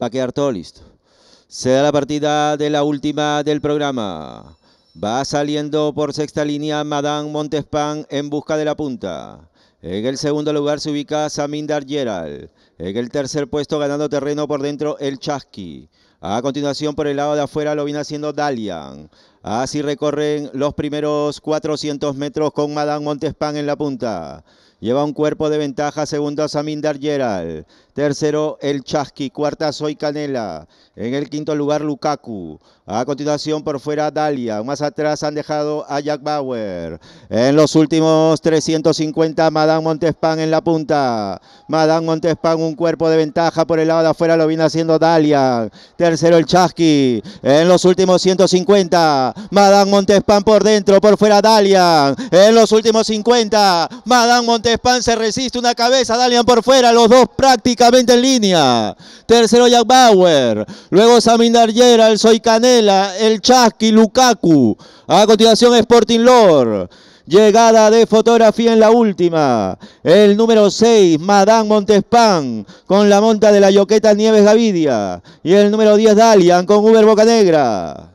Va a quedar todo listo. Se da la partida de la última del programa. Va saliendo por sexta línea Madame Montespan en busca de la punta. En el segundo lugar se ubica Samindar Dargeral. En el tercer puesto ganando terreno por dentro el Chasqui. A continuación por el lado de afuera lo viene haciendo Dalian. Así recorren los primeros 400 metros con Madame Montespan en la punta. Lleva un cuerpo de ventaja, segundo Samindar Dargeral. Tercero el Chasqui, cuarta Soy Canela. En el quinto lugar Lukaku. A continuación por fuera Dalian. Más atrás han dejado a Jack Bauer. En los últimos 350 Madame Montespan en la punta. Madame Montespan, un cuerpo de ventaja por el lado de afuera, lo viene haciendo Dalian, Tercero el Chasqui en los últimos 150. Madame Montespan por dentro, por fuera Dalian, En los últimos 50. Madame Montespan se resiste una cabeza, Dalian por fuera, los dos prácticamente en línea. Tercero Jack Bauer. Luego Samin Dargera, el Soy Canela, el Chasqui, Lukaku. A continuación Sporting Lord. Llegada de fotografía en la última. El número 6, Madame Montespan, con la monta de la Yoqueta Nieves Gavidia. Y el número 10, Dalian, con Uber Boca Negra.